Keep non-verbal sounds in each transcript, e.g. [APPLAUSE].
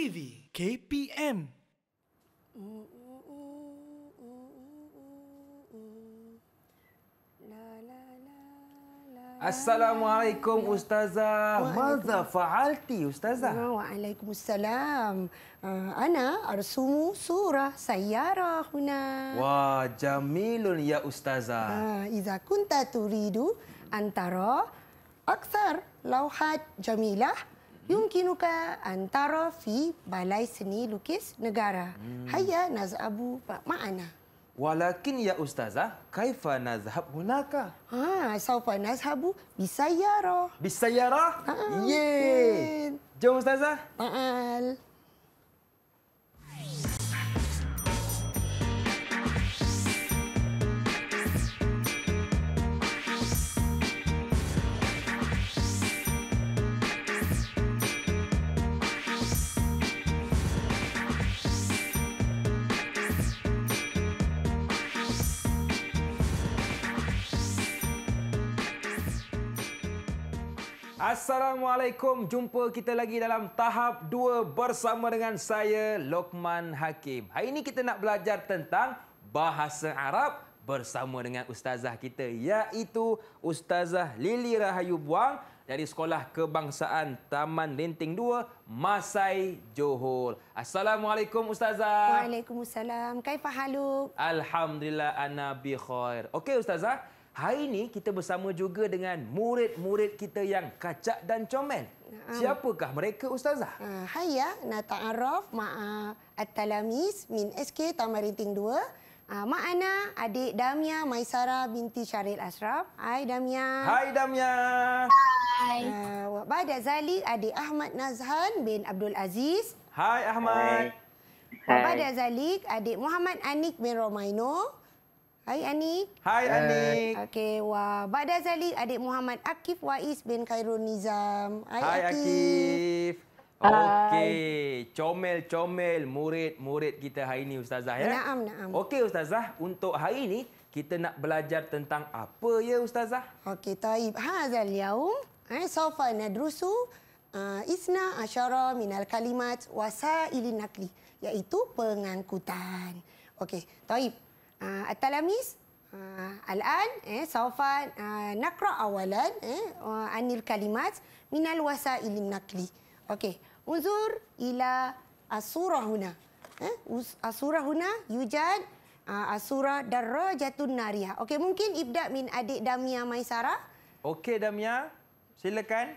TV KPM. Assalamualaikum Ustazah. Maza fa'alti Ustazah? Waalaikumsalam. Uh, ana arsumu surah sayara huna. Wah, jamilun ya Ustazah. Uh, iza kunta turidu antara aksar lauhat jamilah يمكنك أن ترى في بالاي سني لوكيس نجارا هيا نذهب معنا ولكن يا أستاذة كيف نذهب هناك؟ آه سوف نذهب بسيارة بسيارة؟ آه. يي جو أستاذة؟ تعال آه. Assalamualaikum. Jumpa kita lagi dalam tahap 2 bersama dengan saya Lokman Hakim. Hari ini kita nak belajar tentang bahasa Arab bersama dengan ustazah kita iaitu ustazah Lili Rahayu Buang dari Sekolah Kebangsaan Taman Linting 2 Masai Johor. Assalamualaikum ustazah. Waalaikumsalam. Kaifa haluk? Alhamdulillah ana bi khair. Okey ustazah, Hari ini kita bersama juga dengan murid-murid kita yang kacak dan comel. Um, Siapakah mereka ustazah? Uh, ah, Hayya nata'arraf ma'a ah, at-talamis min SK Tamarinting 2. Uh, Mak Ana, adik Damia Maisara binti Syaril Ashraf. Hai Damia. Hai Damia. Hai. Uh, Wak Zali, adik Ahmad Nazhan bin Abdul Aziz. Hai Ahmad. Hai. Wak Zali, adik Muhammad Anik bin Romaino. Hai Ani. Hai Ani. Okey, wah. Bada Zali, adik Muhammad Akif Waiz bin Khairul Nizam. Hai, Hai Akif. Akif. Okey, comel-comel murid-murid kita hari ini Ustazah. Ya? Naam, naam. Okey Ustazah, untuk hari ini kita nak belajar tentang apa ya Ustazah? Okey, taib. Ha, Zaliyahum. Eh, sofa nadrusu uh, isna asyara al kalimat wasa ilin nakli. Iaitu pengangkutan. Okey, taib uh, At-Talamis uh, Al-An eh, Sawfa uh, ah, Nakra awalan eh, uh, Anil kalimat Minal wasa ilim nakli Okey Unzur ila Asura huna eh, Asura huna Yujad uh, Asura darra jatun naria Okey mungkin ibda min adik Damia Maisara Okey Damia Silakan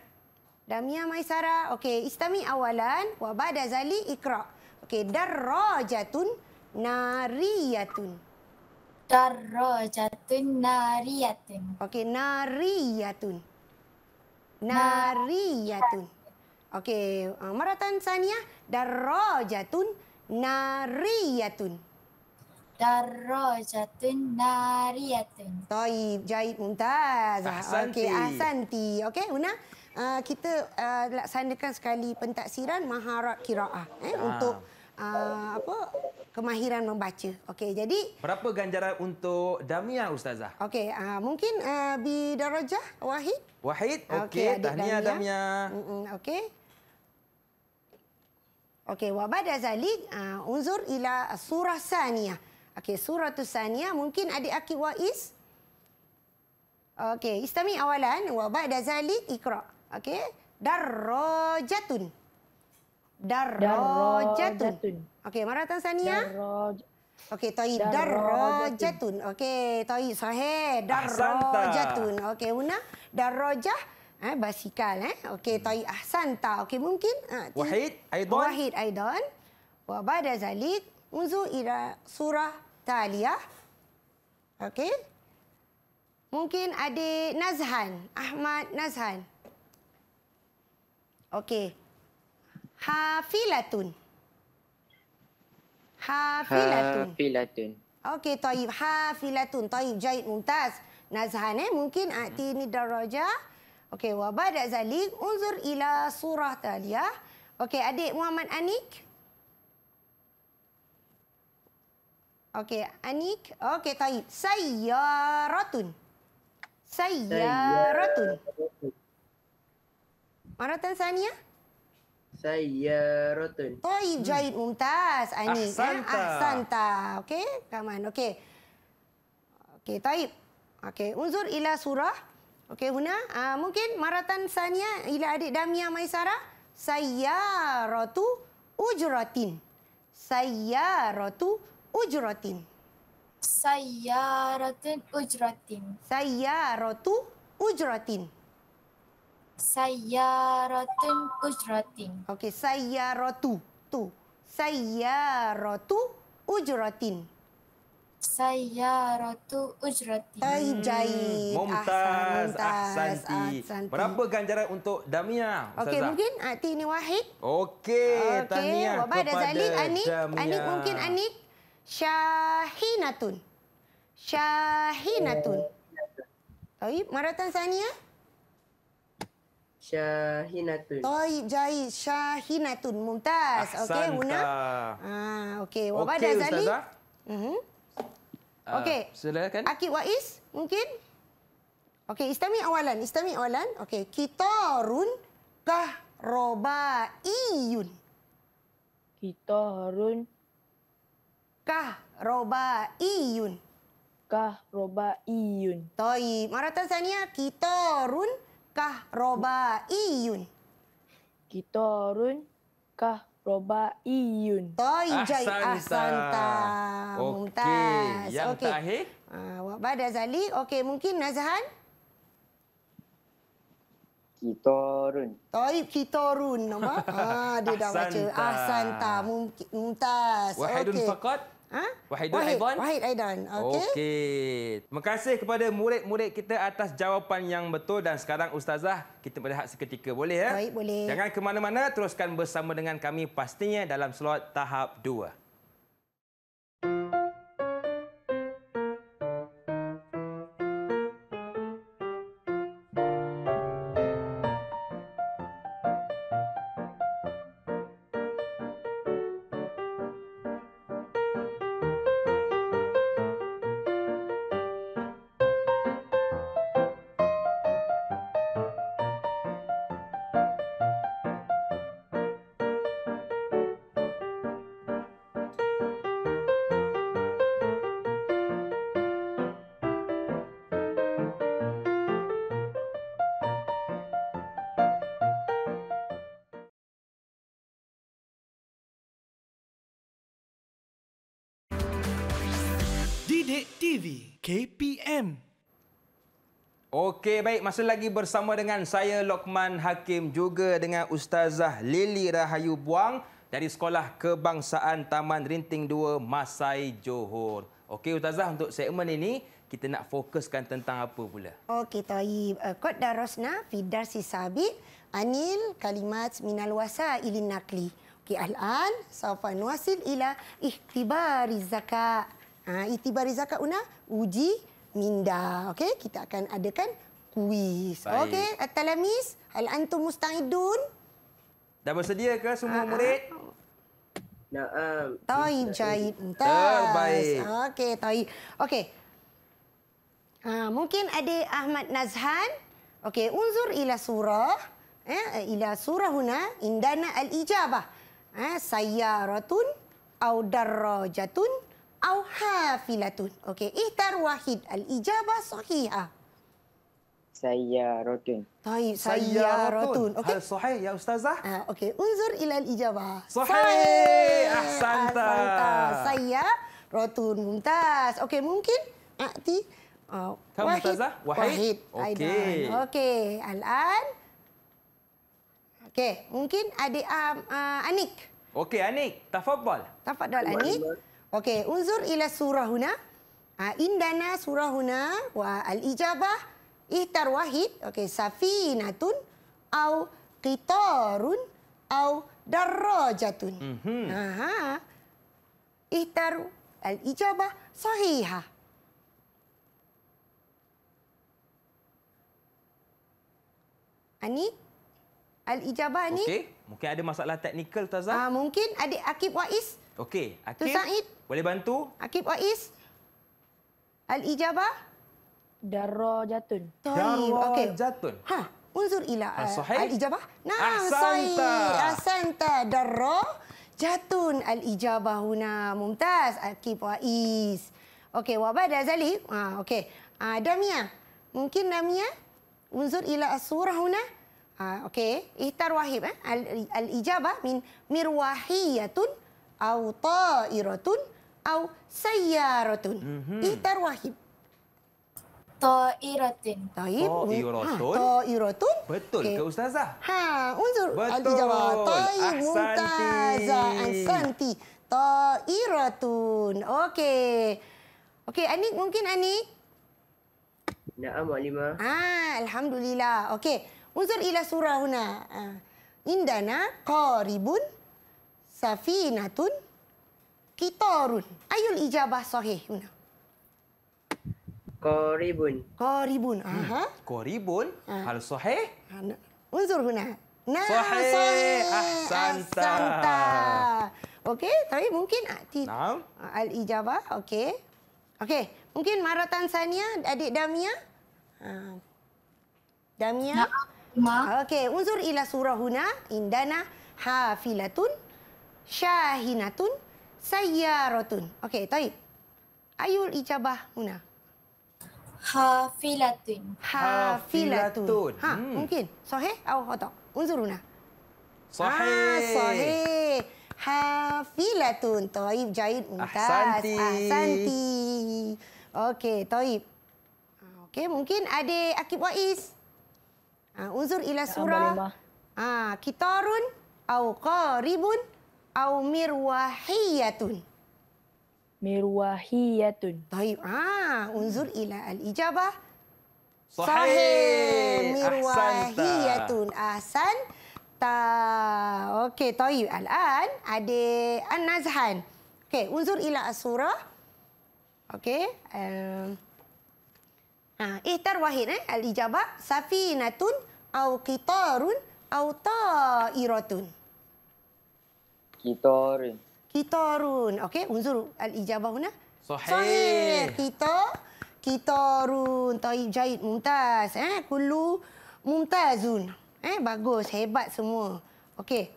Damia Maisara Okey istami awalan Wabada zali ikra Okey darra jatun Nariyatun jatun Darajatun nariyatun. Okey, nariyatun. Nariyatun. Okey, uh, maratan saniah. Darajatun nariyatun. Darajatun nariyatun. Taib, jahit, muntaz. Ahsanti. Okey, ahsanti. Okey, Una. Uh, kita uh, laksanakan sekali pentaksiran maharat kira'ah. Eh, ah. Untuk uh, apa kemahiran membaca. Okey, jadi berapa ganjaran untuk Damia Ustazah? Okey, uh, mungkin uh, ah, bi darajah Wahid. Wahid. Okey, okay, tahniah Damia. Okey. Okey, wa bada zalik uh, unzur ila surah saniyah. Okey, surah tu saniyah mungkin adik Akif Waiz. Okey, istami awalan wa bada zalik ikra. Okey, darajatun. Darrojatun. Okey, mana datang Sania? Okey, Toi Darrojatun. Okey, Toi Sahih ah, Darrojatun. Okey, Una Darrojah eh basikal eh. Okey, hmm. Toi Santa, Okey, mungkin. Ah, Wahid Aidon. Wahid Aidon. Wa ba'da zalik unzu ila surah Taliyah. Okey. Mungkin adik Nazhan, Ahmad Nazhan. Okey. Hafilatun. Hafilatun. Ha Okey, Taib. Hafilatun. Taib, jahit Mumtaz. Nazhan, eh? mungkin akti ini daraja. Okey, wabadak zalik. Unzur ila surah taliyah. Okey, adik Muhammad Anik. Okey, Anik. Okey, Taib. Sayyaratun. Sayyaratun. Maratan Saniyah. Saya Rotun. Toy hmm. Jahit Mumtaz. Ani. Ahsanta. Eh? Ahsanta. Okey, come on. Okey. Okey, Taib. Okey, unzur ila surah. Okey, Huna. Uh, mungkin Maratan Sania ila adik Damia Maisara. Saya Rotu Ujratin. Saya Rotu Ujratin. Saya Rotu Ujratin. Saya Rotu Ujratin. Saya, ujratin. Saya Sayyaratun ujratin. Okey, rotu, Tu. saya Sayyaratu ujratin. Sayyaratu ujratin. Hai, hmm. jai. Mumtaz. Ahsanti. Berapa ganjaran untuk Damia? Okey, mungkin Ati ah, ni Wahid. Okey, okay. Tania kepada Damia. Zalik, Anik. Damia. Anik mungkin Anik. Syahinatun. Syahinatun. Oh. Baik, Maratan Sania. Sania. Syahinatun. Toy Jai Syahinatun Mumtaz. Okey, Una. Ah, okey. Wa okay, Ustazah. Mhm. Uh ah, -huh. okey. Uh, silakan. Akid Waiz, mungkin? Okey, istami awalan, istami awalan. Okey, kitarun kahrobaiyun. Kitarun kahrobaiyun. Kahrobaiyun. Toy, Maratan Sania, kitarun kahrobaiyun kah roba iyun. Kita run kah roba iyun. Toy jai asanta. Okey, yang okay. terakhir. Awak ah, uh, badai Zali. Okey, mungkin Nazhan. Kitorun. run. Toy kita nama. ah, dia dah baca. Ahsanta. Mumtaz. Wahidun okay. fakat. Ha? Wahidun Wahid, Aidan. Wahid Aidan. Okey. Okey. Terima kasih kepada murid-murid kita atas jawapan yang betul dan sekarang ustazah kita berehat seketika. Boleh ya? Baik, boleh. Jangan ke mana-mana, teruskan bersama dengan kami pastinya dalam slot tahap 2. Sidik TV KPM Okey baik masih lagi bersama dengan saya Lokman Hakim juga dengan Ustazah Lily Rahayu Buang dari Sekolah Kebangsaan Taman Rinting 2 Masai Johor. Okey Ustazah untuk segmen ini kita nak fokuskan tentang apa pula? Okey Taib, uh, eh, Kod Darosna Fidarsi Sabi Anil Kalimat Minal Wasa Ilin Nakli. Okey al-an sawfa nuasil ila ikhtibari zakat. Ha, ah, itibari zakat una uji minda. Okey, kita akan adakan kuis. Okey, atalamis, hal antum mustaidun? Dah bersedia ke semua Aa. Ah, ah. murid? Naam. Tai jahit. Terbaik. Okey, tai. Okey. Ha, mungkin ada Ahmad Nazhan. Okey, unzur ila surah. Eh, ila surah huna indana al-ijabah. Eh, sayyaratun au darrajatun au hafilatun. Okey, ihtar wahid al-ijabah sahihah. Saya Baik, sayyaratun. Okey. Hal sahih ya ustazah? Ah, okey. Unzur ila al-ijabah. Sahih. Ahsanta. Rotun Muntas. Okey, mungkin ati Oh, ah, Kamu Mutazah? Wahid? Wahid. Okey. Okey. Al-an. Okey. Mungkin adik um, uh, Anik. Okey, Anik. Tafadbal. Tafadbal, Anik. Okey, unzur ila surahuna, huna. Ah, indana surahuna, wa al-ijabah ihtar wahid. Okey, safinatun au qitarun au darajatun. Mm Aha. Ihtar al-ijabah sahiha. Ani ah, al-ijabah ni. Okey, mungkin ada masalah teknikal Tazah. Ah, mungkin adik Akib Waiz Okey, Akib. Tu Said. Boleh bantu? Akib Waiz, Al-Ijabah? Darah Jatun. Darah okay. Jatun. Ha. Unzur ila ah, eh, al-ijabah. Nah, Asanta. Asanta. Darah Jatun al-ijabah huna. Mumtaz. Akif, Waiz. Okey, wabah dah Zali. Ha, Okey. Ha, Damia. Mungkin Damia. Unzur ila surah huna. Ha, Okey. Ihtar wahib. Eh? Al-ijabah min mirwahiyatun au ta'iratun au sayyaratun. Mm-hmm. Ihtar wahib. Ta'iratun. Ta'ib. Hmm. Ta'iratun. Ha, ta'iratun. Betul okay. ke ustazah? Ha, unsur Anti jawab. Ta'ib muntaza. Ahsanti. Ta'iratun. Okey. Okey, Anik mungkin Anik? Naam, Alima. Ah, ha, Alhamdulillah. Okey. unsur ila surah huna. Ha. Indana qaribun. Ah. Safinatun kitorun. Ayul ijabah sahih. Mana? Koribun. Koribun. Hmm. Aha. Hmm. Koribun. Ha. Hal sahih. Ha, unzur huna. Nah, sahih. sahih. Ahsanta. Ahsanta. Okey, tapi mungkin Ati. nah. al ijabah. Okey. Okey, mungkin Mara Sania. adik Damia. Ha. Damia. Nah. Okey, unzur ila surah huna. Indana hafilatun syahinatun sayyaratun. Okey, Taib. Ayul ijabah Muna. Hafilatun. Hafilatun. Ha, hmm. mungkin. Sahih atau khotak? Unzuruna. Sahih. Ha, sahih. Hafilatun. Taib jahit muntas. Santi, Ahsanti. Okey, Taib. Ah, okey, mungkin ada Akib Waiz. Ha, ah, unzur ila surah. Ha, ah, kitarun. Au au mirwahiyatun. Mirwahiyatun. Baik. Ah, unzur ila al-ijabah. Sahih. Mirwahiyatun. Ahsan. Ta. Okey, tayyib. Al-an ada an-nazhan. Okey, unzur ila surah. Okey. Um. Ha, ihtar wahid eh al-ijabah safinatun au qitarun au ta'iratun. Kitorun. Kitorun. Okey, unsur al-ijabah mana? Sahih. Sahih. Kita kitorun. Taib jahit mumtaz. Eh, kulu mumtazun. Eh, bagus. Hebat semua. Okey.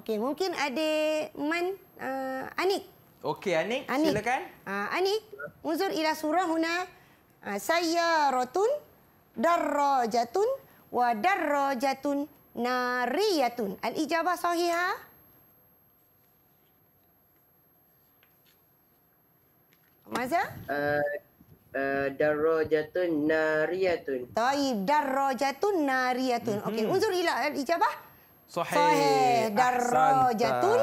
Okey, mungkin ada Man uh, Anik. Okey, Anik. Anik. Silakan. Uh, Anik, unsur ila surah huna. Uh, ah, saya rotun darra jatun wa darra jatun nariyatun. Al-ijabah sahihah? Ha? Mazah? Ya? Eh, eh, Darrojatun nariyatun. Taib. Darrojatun nariyatun. Mhm. Okey. Unsur ilah. Eh, ijabah? Sohih. Darrojatun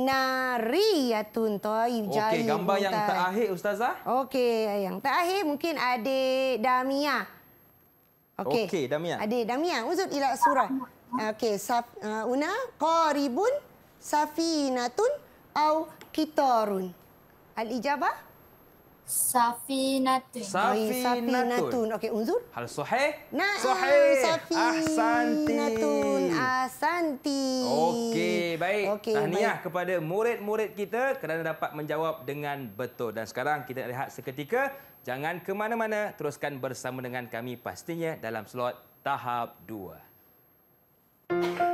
nariyatun. Taib. Okey. Gambar yang terakhir, Ustazah. Okey. Yang terakhir mungkin adik Damia. Okey. Okey. Damia. Adik Damia. Unsur ilah surah. Okey. sab Una. Qaribun. Safinatun. Au kitorun. Al-ijabah? Safinatun. Safinatun. Oh, Safinatun. Okey, unzur. Hal suhih. Nah, suhih. Safinatun. Asanti. Okey, baik. Okay, Tahniah baik. kepada murid-murid kita kerana dapat menjawab dengan betul. Dan sekarang kita nak lihat seketika. Jangan ke mana-mana. Teruskan bersama dengan kami pastinya dalam slot tahap 2. Tahap 2.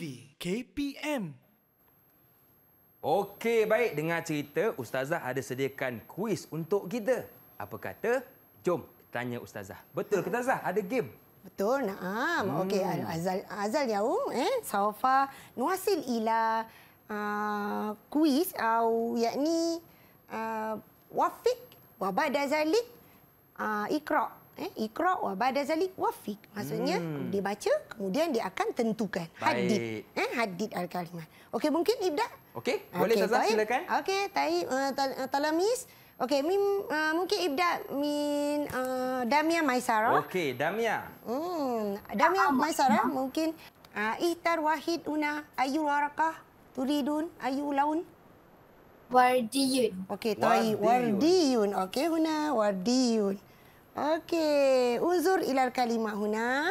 TV KPM. Okey, baik. Dengar cerita, Ustazah ada sediakan kuis untuk kita. Apa kata? Jom tanya Ustazah. Betul ke Ustazah? Ada game? Betul, Naam. Hmm. Okey, Azal, Azal Yau. Eh? So Nuasil ila uh, kuis. Au, yakni, uh, Wafiq, Wabad Azalik, uh, ah, Ikhra eh ikra wa ba'da zalik wafiq maksudnya hmm. dia baca kemudian dia akan tentukan hadid eh hadid al kalimah okey mungkin ibda okey boleh okay, sazah silakan okey tai uh, eh, eh, talamis okey mim uh, mungkin ibda min uh, damia maisara okey damia hmm damia ah, maisara ah. mungkin uh, ihtar wahid una ayu warqah turidun ayu laun Wardiyun. Okey, Tai. Wardiyun. Okey, Huna. Wardiyun. Okey, unzur ilal kalimah huna.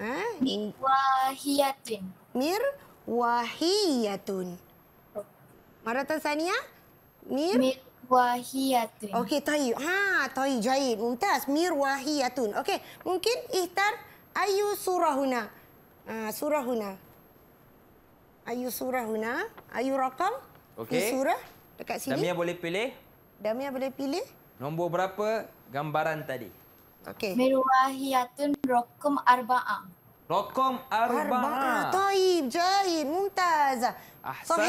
Ha? Mir wahiyatun. Mir wahiyatun. Maratan Sania? Mir? Mir wahiyatun. Okey, tayu. Ha, tayu jahit. Mumtaz, mir wahiyatun. Okey, mungkin ihtar ayu surah huna. Ha, surah huna. Ayu surah huna. Ayu rakam. Okey. Surah dekat sini. Damia boleh pilih. Damia boleh pilih. Nombor berapa gambaran tadi. Okey. Meruahiyatun rokum arba'a. Rokum arba'a. Arba'a. Taib, jahid, muntaz. Ahsanti.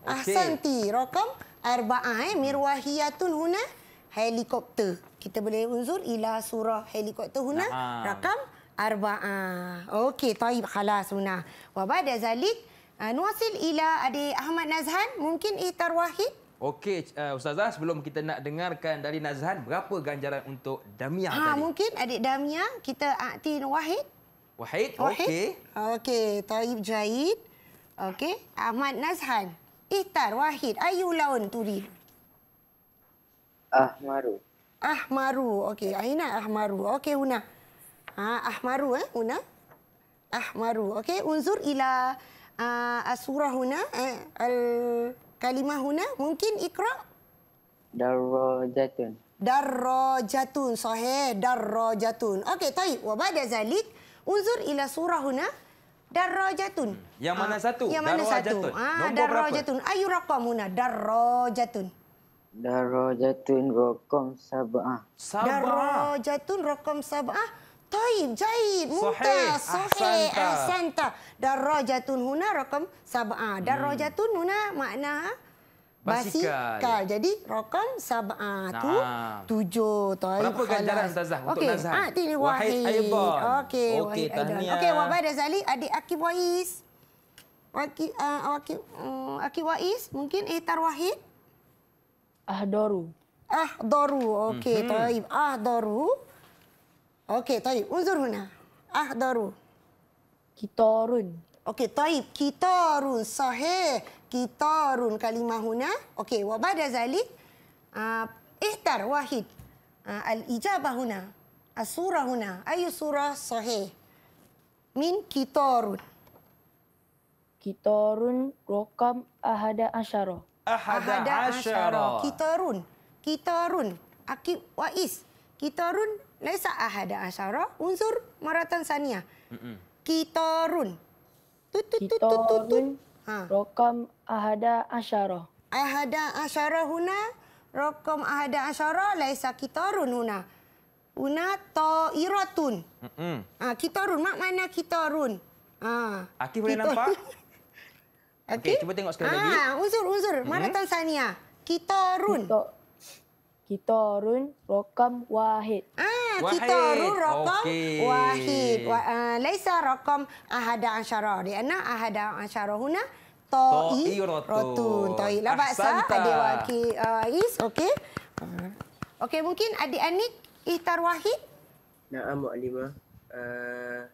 Okay. Ahsanti. Rokum arba'a. Eh. Meruahiyatun huna helikopter. Kita boleh unsur ila surah helikopter huna. Nah. Rakam arba'a. Okey, taib. Khalas, huna. Wabada zalik. Ah, nuasil ila adik Ahmad Nazhan. Mungkin ihtar wahid. Okey uh, ustazah sebelum kita nak dengarkan dari Nazhan berapa ganjaran untuk Damia ha, tadi? mungkin adik Damia kita Atin Wahid. Wahid, okey. Okey, Taib Jaid. Okey, Ahmad Nazhan. Ihtar Wahid, Ayu Laun Turi. Ahmaru. Ahmaru. Okey, Aina Ahmaru. Okey, Una. Ha, Ahmaru eh, Una. Ahmaru. Okey, unzur ila uh, ah, asurah Una. Eh, al kalimah huna mungkin ikra darajatun darajatun sahih darajatun okey taib wa ba'da zalik unzur ila surah huna darajatun hmm. yang mana ah, satu yang mana satu ah darajatun ayu raqam huna darajatun darajatun rokom sab'ah sab'ah darajatun rokom sab'ah طيب جيد ممتاز صحيح احسنت دراجه هنا رقم سبعه دراجه هنا makna Basikal. Jadi rokam sabah tu nah. tujuh. Taib. Berapa ganjaran Ustazah untuk okay. Nazhan? Ah, ini Wahid. Wahid Aibon. Okey, okay, Wahid Okey, Okey, Wahid Zali, adik Aki Wais. Aki, uh, Aki, uh, Aki Wais, mungkin Ehtar Wahid? Ah, Doru. Ah, Doru. Okey, mm -hmm. Taib. Ah, Doru. Okey, Taib. Unzur huna. Ah daru, Kitarun. Okey, Taib. Kitarun. Sahih. Kitarun kalimah huna. Okey, wabada ba'da zalik. Uh, ihtar wahid. Uh, Al-ijabah huna. As-surah huna. Ayu surah sahih. Min kitarun. Kitarun rokam ahada asyara. Ahada, ahada asyara. asyara. Kitarun. Kitarun. Akib wa'is. Kitarun Laisa ahada asyara unsur maratan saniah. Mm-hmm. Kitorun. Kitorun ha. rokam ahada asyara. Ahada asyara huna rokam ahada asyara laisa kitorun huna. Una to iratun. Mm-hmm. Ha, kitorun, mak mana kitorun? Ha. Aki boleh kitorun. nampak? [LAUGHS] Okey, okay, cuba tengok sekali ha, lagi. Ah, unsur-unsur. Mana mm-hmm. Tanzania? Kita run. Kita, Kitorun Rokam Wahid. Ah, Kitorun Rokam okay. Wahid. Wa, uh, Laisa Rokam Ahada Ansyara. Di mana Ahada Ansyara huna? Toi Rotun. Toi Labak sah. Adik Wahid uh, ah, Is. Okey. Okey, mungkin adik Anik Ihtar Wahid. Naam, Mak Lima. Uh,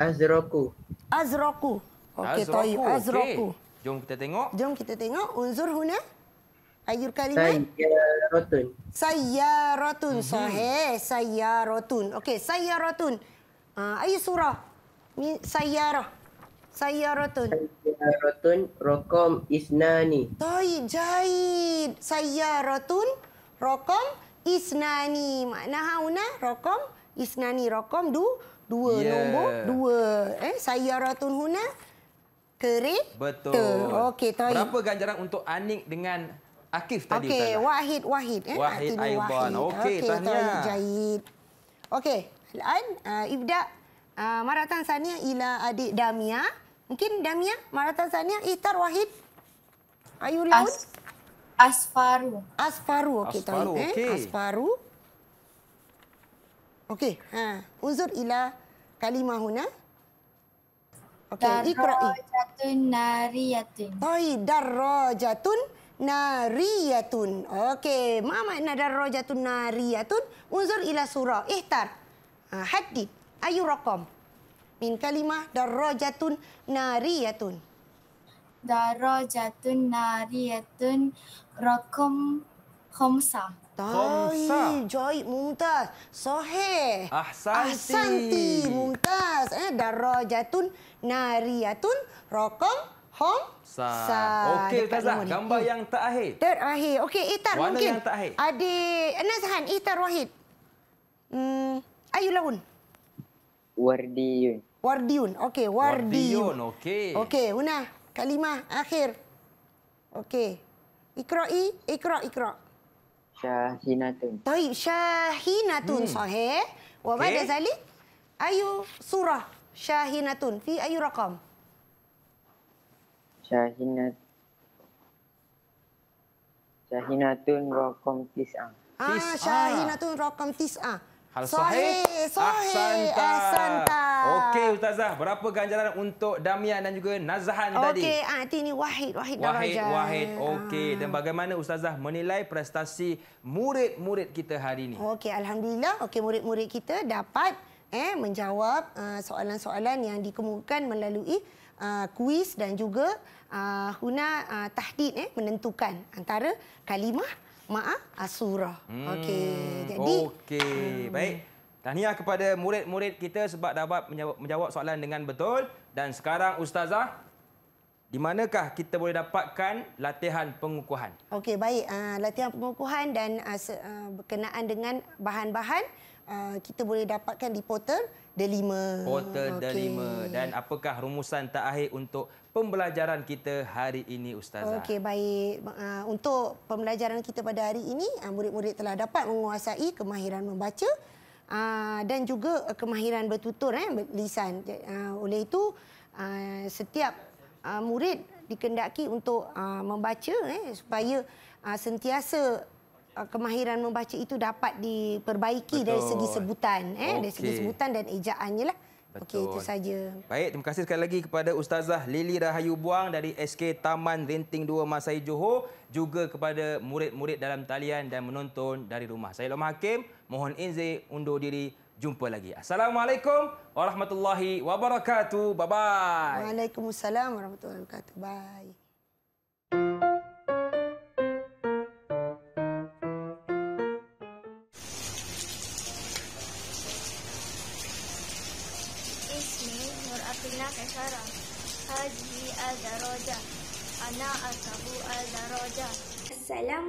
Azroku. Azroku. Okey, Toi. Azroku. Okay. Jom kita tengok. Jom kita tengok. Unzur Unzur huna. Ayur rotun. Sayyaratun. rotun, Mm-hmm. Sahih. rotun. Okey, Sayyaratun. Uh, ah, ayur surah. rotun. Sayyaratun. rotun, rokom isnani. Toi jahid. rotun, rokom isnani. Makna hauna rokom isnani. Rokom du, dua. Yeah. Nombor dua. Eh, rotun huna. Kerik. Betul. Okey, Toi. Berapa ganjaran untuk Anik dengan Akif tadi. Okey, Wahid Wahid eh. Wahid Aiban. Okey, okay, tahniah. Jahit. Okey, Al-An, uh, Ibda, uh, maratan sania ila adik Damia. Mungkin Damia, maratan sania Itar Wahid. Ayu Laut. As Asfaru. Asfaru, okey tahu. Asfaru, eh? okey. Eh. Asfaru. Okey, ha. Uh, unzur ila kalimah huna. Okey, ikra'i. Darrajatun nariyatin. Oi, darrajatun nariyatin nariyatun. Okey, ma makna darajatun nariyatun? Unzur ila surah ihtar. Ha, Hadid. Ayu rakam. Min kalimah darajatun nariyatun. Darajatun nariyatun rakam khumsa. Tai, Joy Mumtaz. sohe Ahsanti. Ahsanti Mumtaz. Eh, darajatun nariyatun rakam khumsa. Hong? Sah. Sah. Okey, Ustazah. Gambar ni. Eh, yang terakhir. Terakhir. Okey, Ithar eh, Warna mungkin. Warna yang terakhir. Adik Nazhan, Ithar eh, Wahid. Hmm. Ayu Laun. Wardiun. Wardiun. Okey, Wardiun. Wardiun, okey. Okey, Una. Kalimah akhir. Okey. Ikra'i, ikra' ikra'. Syahinatun. Taib, Syahinatun hmm. sahih. Wa okay. Ayu surah Syahinatun. Fi ayu rakam? Syahinatun Rokom Tis'ah. Ah, tis Syahinatun Rokom Tis'ah. Sohe, Sohe, Sahih. Ahsanta. Okey, Ustazah. Berapa ganjaran untuk Damian dan juga Nazahan okay, tadi? Okey, ah, ini Wahid. Wahid, Wahid Wahid, Wahid. Okey. Ah. Dan bagaimana Ustazah menilai prestasi murid-murid kita hari ini? Okey, Alhamdulillah. Okey, murid-murid kita dapat eh menjawab ah, soalan-soalan uh, yang dikemukakan melalui Uh, kuis dan juga uh, Huna uh, tahdid eh, menentukan antara kalimah ma'a asura. Hmm. Okey. Jadi Okey, hmm. baik. Tahniah kepada murid-murid kita sebab dapat menjawab soalan dengan betul dan sekarang ustazah di manakah kita boleh dapatkan latihan pengukuhan? Okey, baik. Uh, latihan pengukuhan dan uh, uh berkenaan dengan bahan-bahan uh, kita boleh dapatkan di portal Delima. Kuota delima. Dan apakah rumusan terakhir untuk pembelajaran kita hari ini, Ustazah? Okey, baik. Ah, untuk pembelajaran kita pada hari ini, ah, murid-murid telah dapat menguasai kemahiran membaca ah, dan juga kemahiran bertutur, eh, lisan. Oleh itu, setiap murid dikendaki untuk membaca eh, supaya sentiasa Uh, kemahiran membaca itu dapat diperbaiki Betul. dari segi sebutan eh okay. dari segi sebutan dan ejaannya lah. Okey itu saja. Baik terima kasih sekali lagi kepada Ustazah Lili Rahayu Buang dari SK Taman Renting 2 Masai Johor juga kepada murid-murid dalam talian dan menonton dari rumah. Saya Lomah Hakim mohon izin undur diri jumpa lagi. Assalamualaikum warahmatullahi wabarakatuh. Bye bye. Waalaikumsalam warahmatullahi wabarakatuh. Bye.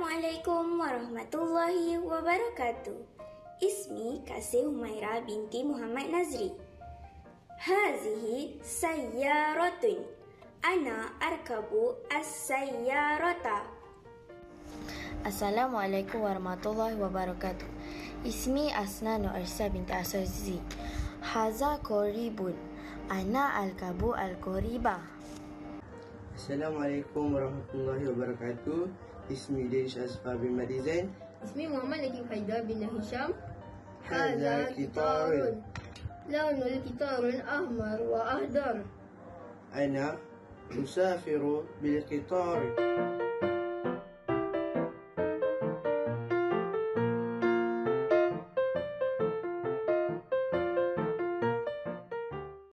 Assalamualaikum warahmatullahi wabarakatuh. Ismi Kasih Humaira binti Muhammad Nazri. Hazihi sayyaratun. Ana arkabu as-sayyarata. Assalamualaikum warahmatullahi wabarakatuh. Ismi Asna Nuarsa binti Asazi. Haza koribun. Ana al-kabu al-koriba. Assalamualaikum warahmatullahi wabarakatuh. اسمي ليش أسفى بمريزين اسمي محمد لكن حيدر بن هشام هذا قطار لون الكتار أحمر وأخضر أنا أسافر بالقطار